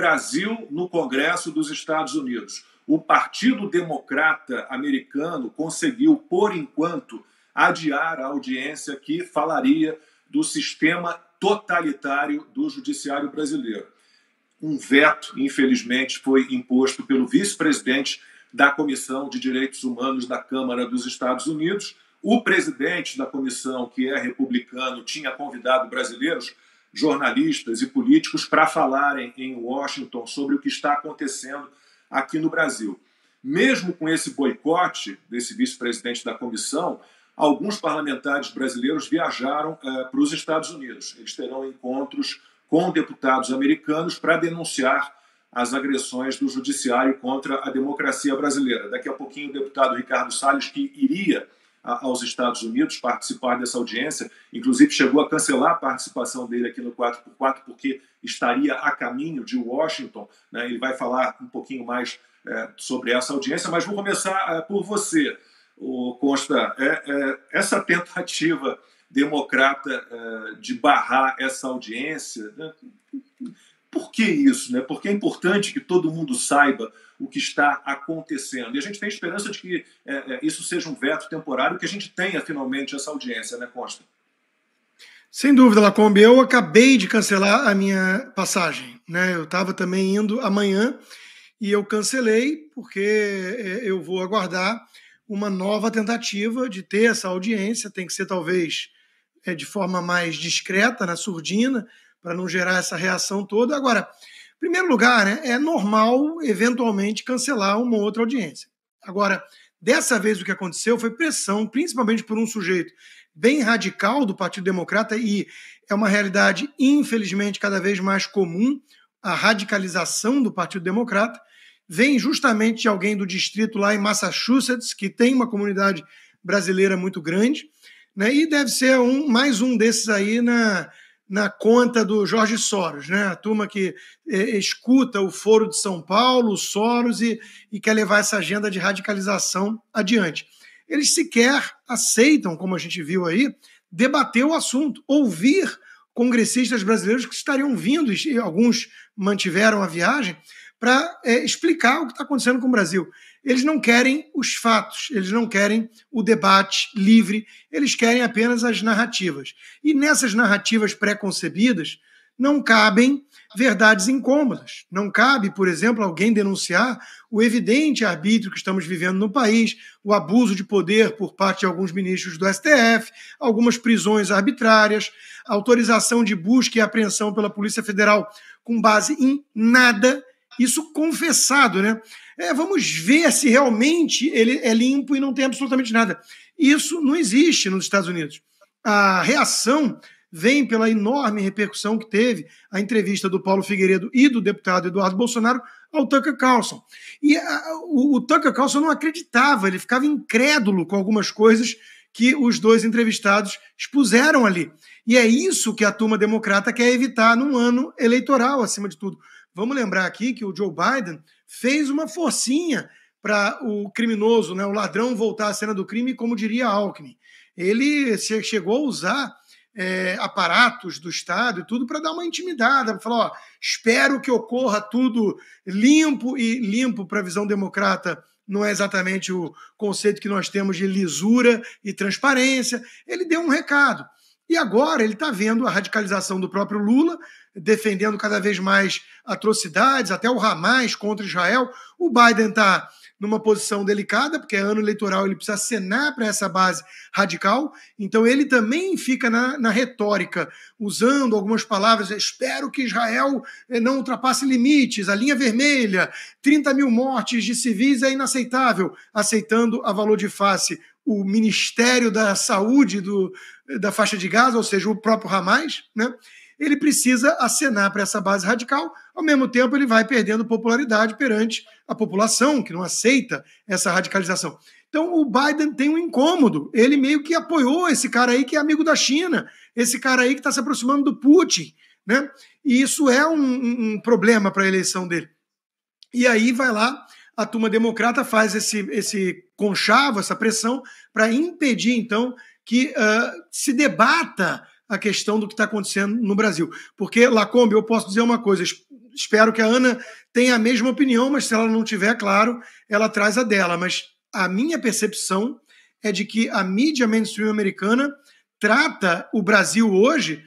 Brasil no Congresso dos Estados Unidos. O Partido Democrata americano conseguiu, por enquanto, adiar a audiência que falaria do sistema totalitário do judiciário brasileiro. Um veto, infelizmente, foi imposto pelo vice-presidente da Comissão de Direitos Humanos da Câmara dos Estados Unidos. O presidente da comissão, que é republicano, tinha convidado brasileiros jornalistas e políticos para falarem em Washington sobre o que está acontecendo aqui no Brasil. Mesmo com esse boicote desse vice-presidente da comissão, alguns parlamentares brasileiros viajaram eh, para os Estados Unidos. Eles terão encontros com deputados americanos para denunciar as agressões do judiciário contra a democracia brasileira. Daqui a pouquinho, o deputado Ricardo Salles, que iria aos Estados Unidos participar dessa audiência. Inclusive, chegou a cancelar a participação dele aqui no 4x4, porque estaria a caminho de Washington. Né? Ele vai falar um pouquinho mais é, sobre essa audiência, mas vou começar é, por você, o Consta. É, é, essa tentativa democrata é, de barrar essa audiência, né? por que isso? Né? Porque é importante que todo mundo saiba o que está acontecendo. E a gente tem esperança de que é, é, isso seja um veto temporário, que a gente tenha finalmente essa audiência, né, Costa? Sem dúvida, Lacombe. Eu acabei de cancelar a minha passagem. Né? Eu estava também indo amanhã e eu cancelei porque é, eu vou aguardar uma nova tentativa de ter essa audiência. Tem que ser, talvez, é, de forma mais discreta, na né, surdina, para não gerar essa reação toda. Agora, primeiro lugar, né, é normal eventualmente cancelar uma outra audiência. Agora, dessa vez o que aconteceu foi pressão, principalmente por um sujeito bem radical do Partido Democrata e é uma realidade infelizmente cada vez mais comum a radicalização do Partido Democrata vem justamente de alguém do distrito lá em Massachusetts que tem uma comunidade brasileira muito grande, né? E deve ser um mais um desses aí na na conta do Jorge Soros, né? a turma que é, escuta o Foro de São Paulo, o Soros, e, e quer levar essa agenda de radicalização adiante. Eles sequer aceitam, como a gente viu aí, debater o assunto, ouvir congressistas brasileiros que estariam vindo, e alguns mantiveram a viagem, para é, explicar o que está acontecendo com o Brasil. Eles não querem os fatos, eles não querem o debate livre, eles querem apenas as narrativas. E nessas narrativas pré-concebidas não cabem verdades incômodas. Não cabe, por exemplo, alguém denunciar o evidente arbítrio que estamos vivendo no país, o abuso de poder por parte de alguns ministros do STF, algumas prisões arbitrárias, autorização de busca e apreensão pela Polícia Federal com base em nada isso confessado, né? É, vamos ver se realmente ele é limpo e não tem absolutamente nada. Isso não existe nos Estados Unidos. A reação vem pela enorme repercussão que teve a entrevista do Paulo Figueiredo e do deputado Eduardo Bolsonaro ao Tucker Carlson. E a, o, o Tucker Carlson não acreditava, ele ficava incrédulo com algumas coisas que os dois entrevistados expuseram ali. E é isso que a turma democrata quer evitar num ano eleitoral, acima de tudo. Vamos lembrar aqui que o Joe Biden fez uma forcinha para o criminoso, né, o ladrão, voltar à cena do crime, como diria Alckmin. Ele chegou a usar é, aparatos do Estado e tudo para dar uma intimidada, para falar: ó, espero que ocorra tudo limpo, e limpo para a visão democrata não é exatamente o conceito que nós temos de lisura e transparência. Ele deu um recado. E agora ele está vendo a radicalização do próprio Lula, defendendo cada vez mais atrocidades, até o Hamas contra Israel. O Biden está numa posição delicada, porque é ano eleitoral, ele precisa acenar para essa base radical. Então ele também fica na, na retórica, usando algumas palavras. Espero que Israel eh, não ultrapasse limites, a linha vermelha, 30 mil mortes de civis é inaceitável, aceitando a valor de face o Ministério da Saúde do, da faixa de Gaza, ou seja, o próprio Hamas, né? ele precisa acenar para essa base radical, ao mesmo tempo ele vai perdendo popularidade perante a população que não aceita essa radicalização. Então o Biden tem um incômodo, ele meio que apoiou esse cara aí que é amigo da China, esse cara aí que está se aproximando do Putin, né? E isso é um, um problema para a eleição dele. E aí vai lá a turma democrata faz esse, esse conchavo, essa pressão, para impedir, então, que uh, se debata a questão do que está acontecendo no Brasil. Porque, Lacombe, eu posso dizer uma coisa, espero que a Ana tenha a mesma opinião, mas se ela não tiver, claro, ela traz a dela. Mas a minha percepção é de que a mídia mainstream americana trata o Brasil hoje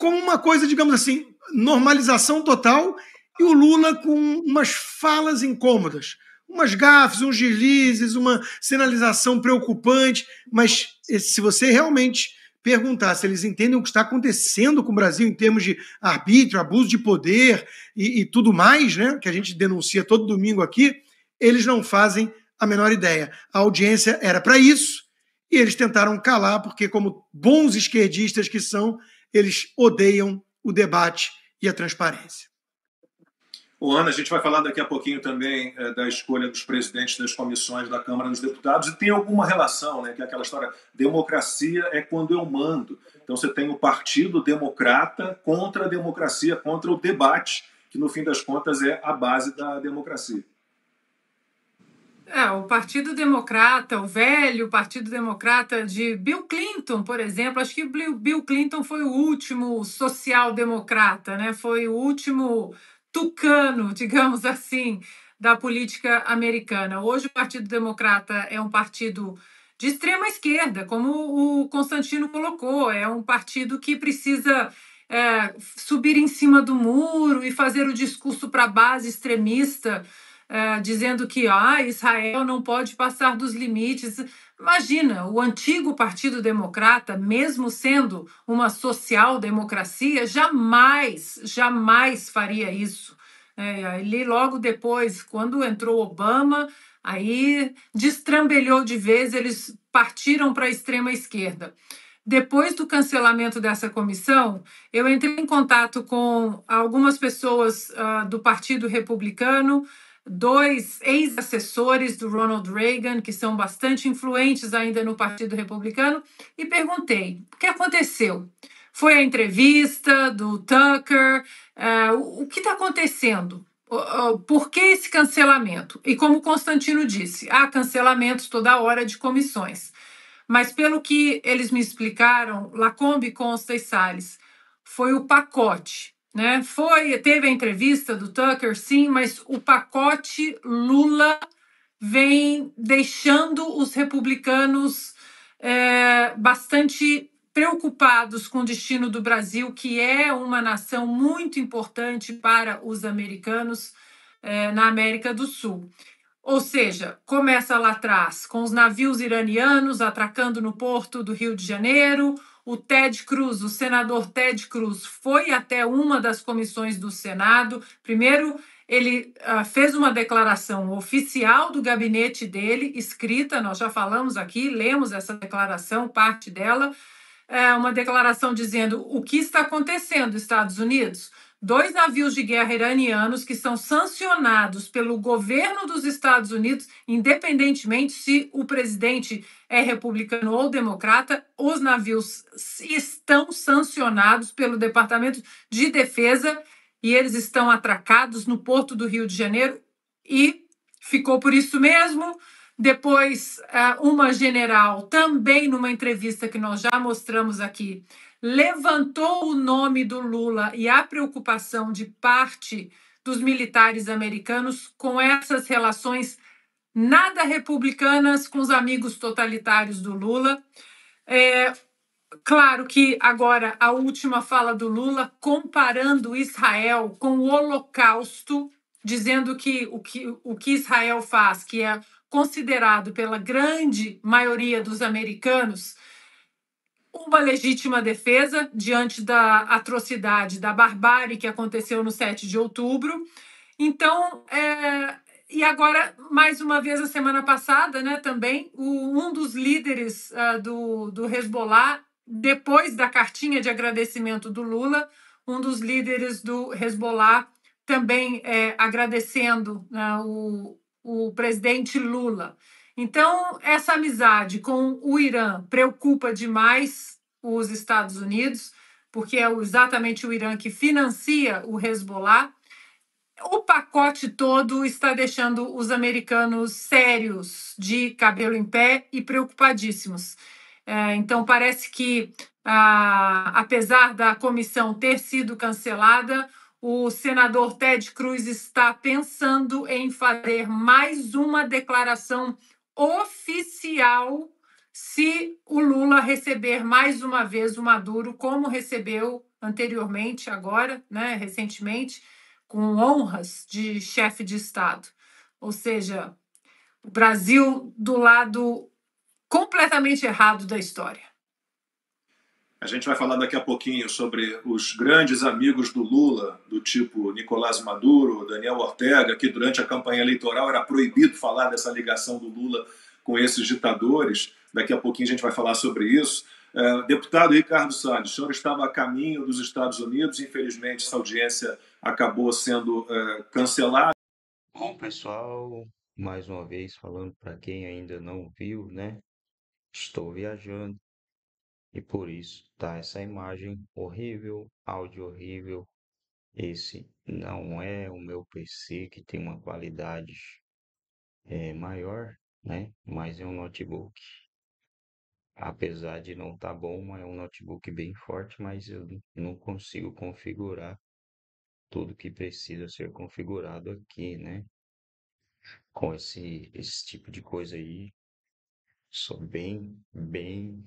como uma coisa, digamos assim, normalização total e o Lula com umas falas incômodas, umas gafes, uns deslizes, uma sinalização preocupante, mas eh, se você realmente perguntar se eles entendem o que está acontecendo com o Brasil em termos de arbítrio, abuso de poder e, e tudo mais, né, que a gente denuncia todo domingo aqui, eles não fazem a menor ideia. A audiência era para isso e eles tentaram calar, porque, como bons esquerdistas que são, eles odeiam o debate e a transparência. O Ana, a gente vai falar daqui a pouquinho também é, da escolha dos presidentes das comissões da Câmara dos Deputados, e tem alguma relação, né, que é aquela história, democracia é quando eu mando. Então você tem o Partido Democrata contra a democracia, contra o debate, que no fim das contas é a base da democracia. É, o Partido Democrata, o velho Partido Democrata de Bill Clinton, por exemplo, acho que Bill Clinton foi o último social-democrata, né? Foi o último tucano, digamos assim, da política americana. Hoje, o Partido Democrata é um partido de extrema esquerda, como o Constantino colocou, é um partido que precisa é, subir em cima do muro e fazer o discurso para a base extremista ah, dizendo que ah, Israel não pode passar dos limites. Imagina, o antigo Partido Democrata, mesmo sendo uma social-democracia, jamais, jamais faria isso. É, ele logo depois, quando entrou Obama, aí destrambelhou de vez, eles partiram para a extrema esquerda. Depois do cancelamento dessa comissão, eu entrei em contato com algumas pessoas uh, do Partido Republicano, dois ex-assessores do Ronald Reagan, que são bastante influentes ainda no Partido Republicano, e perguntei: o que aconteceu? Foi a entrevista do Tucker? Uh, o que está acontecendo? por que esse cancelamento? E como Constantino disse, há cancelamentos toda hora de comissões. Mas pelo que eles me explicaram, Lacombe, Consta e Salles, foi o pacote né? Foi, teve a entrevista do Tucker, sim, mas o pacote Lula vem deixando os republicanos é, bastante preocupados com o destino do Brasil, que é uma nação muito importante para os americanos é, na América do Sul. Ou seja, começa lá atrás, com os navios iranianos atracando no porto do Rio de Janeiro, o Ted Cruz, o senador Ted Cruz, foi até uma das comissões do Senado. Primeiro, ele uh, fez uma declaração oficial do gabinete dele, escrita, nós já falamos aqui, lemos essa declaração, parte dela, é uma declaração dizendo o que está acontecendo, Estados Unidos dois navios de guerra iranianos que são sancionados pelo governo dos Estados Unidos, independentemente se o presidente é republicano ou democrata, os navios estão sancionados pelo Departamento de Defesa e eles estão atracados no porto do Rio de Janeiro e ficou por isso mesmo. Depois, ah, uma general, também numa entrevista que nós já mostramos aqui, levantou o nome do Lula e a preocupação de parte dos militares americanos com essas relações nada republicanas com os amigos totalitários do Lula. É, claro que agora a última fala do Lula comparando Israel com o Holocausto, dizendo que o que, o que Israel faz, que é considerado pela grande maioria dos americanos uma legítima defesa diante da atrocidade, da barbárie que aconteceu no 7 de outubro. Então, é, e agora, mais uma vez, a semana passada, né, também, o, um dos líderes uh, do, do Hezbollah, depois da cartinha de agradecimento do Lula, um dos líderes do Hezbollah também é, agradecendo né, o, o presidente Lula. Então, essa amizade com o Irã preocupa demais os Estados Unidos, porque é exatamente o Irã que financia o Hezbollah. O pacote todo está deixando os americanos sérios, de cabelo em pé e preocupadíssimos. É, então, parece que, a, apesar da comissão ter sido cancelada, o senador Ted Cruz está pensando em fazer mais uma declaração oficial se o Lula receber mais uma vez o Maduro, como recebeu anteriormente, agora, né, recentemente, com honras de chefe de Estado. Ou seja, o Brasil do lado completamente errado da história. A gente vai falar daqui a pouquinho sobre os grandes amigos do Lula, do tipo Nicolás Maduro, Daniel Ortega, que durante a campanha eleitoral era proibido falar dessa ligação do Lula com esses ditadores. Daqui a pouquinho a gente vai falar sobre isso. É, deputado Ricardo Salles, o senhor estava a caminho dos Estados Unidos, infelizmente essa audiência acabou sendo é, cancelada. Bom, pessoal, mais uma vez falando para quem ainda não viu, né? Estou viajando e por isso tá essa imagem horrível, áudio horrível. Esse não é o meu PC que tem uma qualidade é, maior, né? Mas é um notebook. Apesar de não estar tá bom, é um notebook bem forte, mas eu não consigo configurar tudo que precisa ser configurado aqui, né? Com esse, esse tipo de coisa aí, sou bem, bem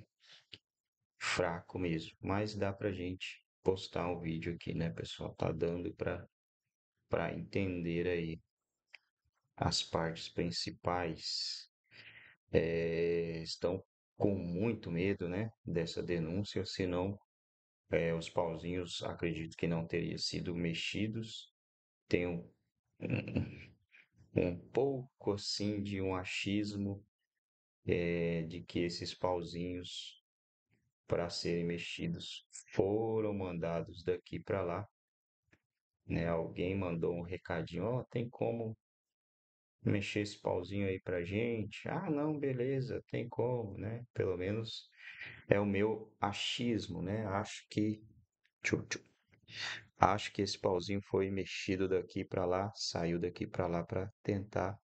fraco mesmo, mas dá a gente postar um vídeo aqui, né, pessoal? Tá dando para para entender aí as partes principais. É, estão com muito medo, né, dessa denúncia, senão é, os pauzinhos acredito que não teriam sido mexidos. Tem um, um pouco assim de um achismo é, de que esses pauzinhos para serem mexidos foram mandados daqui para lá. Né? Alguém mandou um recadinho, ó, oh, tem como mexer esse pauzinho aí para gente? Ah, não, beleza, tem como, né? Pelo menos é o meu achismo, né? Acho que tchum, tchum. acho que esse pauzinho foi mexido daqui para lá, saiu daqui para lá para tentar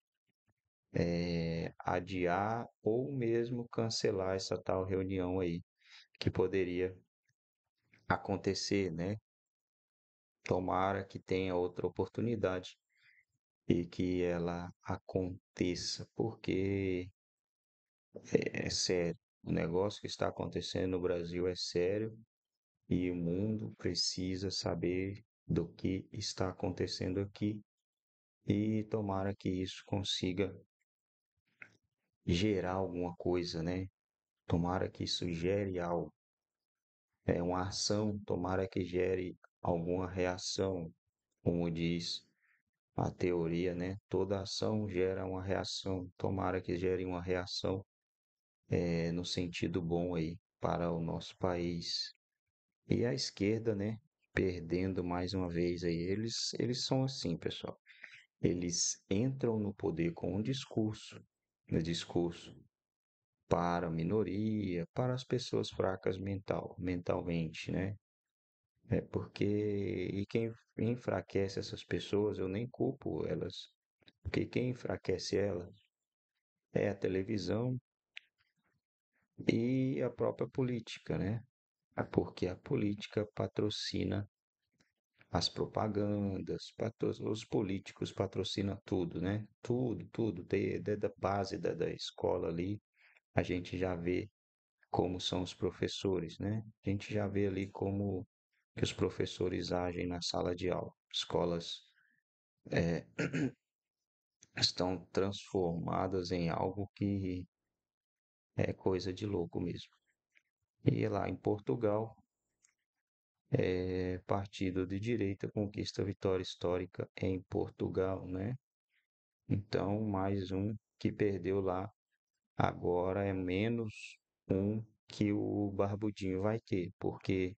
é, adiar ou mesmo cancelar essa tal reunião aí que poderia acontecer, né? Tomara que tenha outra oportunidade e que ela aconteça, porque é, é sério. O negócio que está acontecendo no Brasil é sério e o mundo precisa saber do que está acontecendo aqui e tomara que isso consiga gerar alguma coisa, né? tomara que isso gere algo. É uma ação, tomara que gere alguma reação, como diz a teoria, né? Toda ação gera uma reação, tomara que gere uma reação é, no sentido bom aí para o nosso país. E a esquerda, né? Perdendo mais uma vez aí. Eles, eles são assim, pessoal. Eles entram no poder com um discurso, no discurso para a minoria, para as pessoas fracas mental, mentalmente, né? É porque e quem enfraquece essas pessoas, eu nem culpo elas, porque quem enfraquece elas é a televisão e a própria política, né? É porque a política patrocina as propagandas, os políticos patrocinam tudo, né? Tudo, tudo, desde a base da, da escola ali a gente já vê como são os professores, né? A gente já vê ali como que os professores agem na sala de aula. Escolas é, estão transformadas em algo que é coisa de louco mesmo. E lá em Portugal, é, partido de direita conquista vitória histórica em Portugal, né? Então, mais um que perdeu lá agora é menos um que o Barbudinho vai ter, porque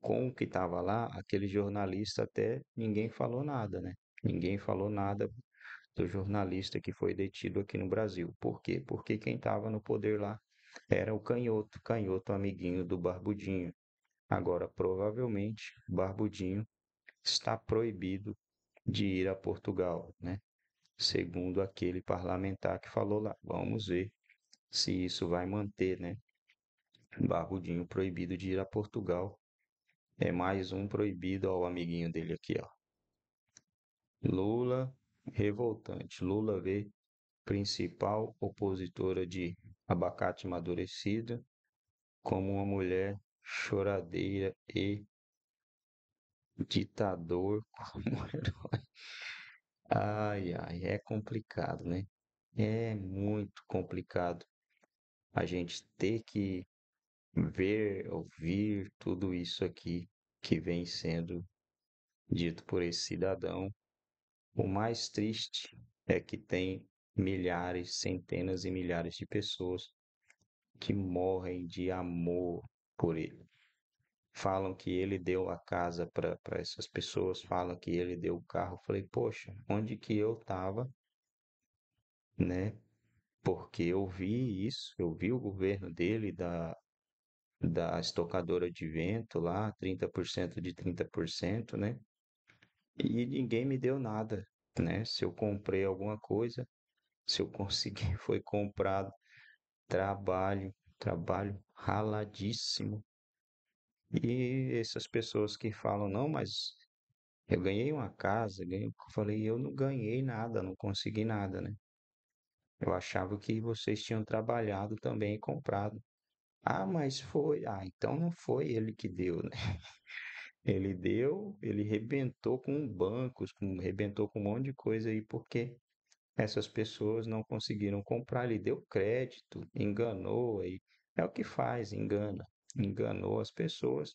com o que estava lá, aquele jornalista até ninguém falou nada, né? Ninguém falou nada do jornalista que foi detido aqui no Brasil. Por quê? Porque quem estava no poder lá era o Canhoto, Canhoto amiguinho do Barbudinho. Agora, provavelmente, Barbudinho está proibido de ir a Portugal, né? Segundo aquele parlamentar que falou lá. Vamos ver se isso vai manter, né? Barbudinho proibido de ir a Portugal. É mais um proibido ao amiguinho dele aqui, ó. Lula revoltante. Lula vê principal opositora de abacate amadurecido como uma mulher choradeira e ditador como herói. Ai, ai, é complicado, né? É muito complicado a gente ter que ver, ouvir tudo isso aqui que vem sendo dito por esse cidadão. O mais triste é que tem milhares, centenas e milhares de pessoas que morrem de amor por ele. Falam que ele deu a casa para essas pessoas, falam que ele deu o carro. Eu falei, poxa, onde que eu estava, né? porque eu vi isso, eu vi o governo dele da, da estocadora de vento lá, 30% de 30%, né? E ninguém me deu nada, né? Se eu comprei alguma coisa, se eu consegui, foi comprado trabalho, trabalho raladíssimo. E essas pessoas que falam, não, mas eu ganhei uma casa, ganhei... eu falei, eu não ganhei nada, não consegui nada, né? Eu achava que vocês tinham trabalhado também e comprado. Ah, mas foi. Ah, então não foi ele que deu, né? Ele deu, ele rebentou com bancos, com, rebentou com um monte de coisa aí, porque essas pessoas não conseguiram comprar. Ele deu crédito, enganou aí. É o que faz, engana. Enganou as pessoas,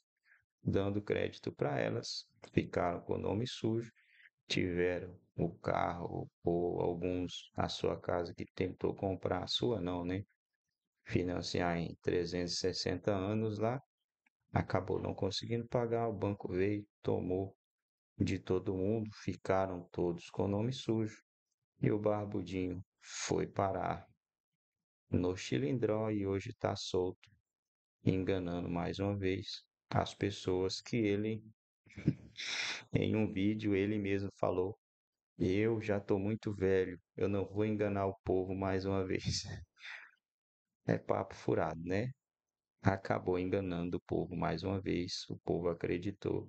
dando crédito para elas, ficaram com o nome sujo tiveram o carro ou alguns a sua casa que tentou comprar a sua não, né? Financiar em 360 anos lá, acabou não conseguindo pagar, o banco veio, tomou de todo mundo, ficaram todos com nome sujo e o barbudinho foi parar no Chilindró e hoje está solto, enganando mais uma vez as pessoas que ele em um vídeo, ele mesmo falou: Eu já estou muito velho, eu não vou enganar o povo mais uma vez. É papo furado, né? Acabou enganando o povo mais uma vez, o povo acreditou.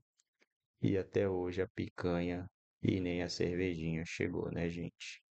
E até hoje a picanha e nem a cervejinha chegou, né, gente?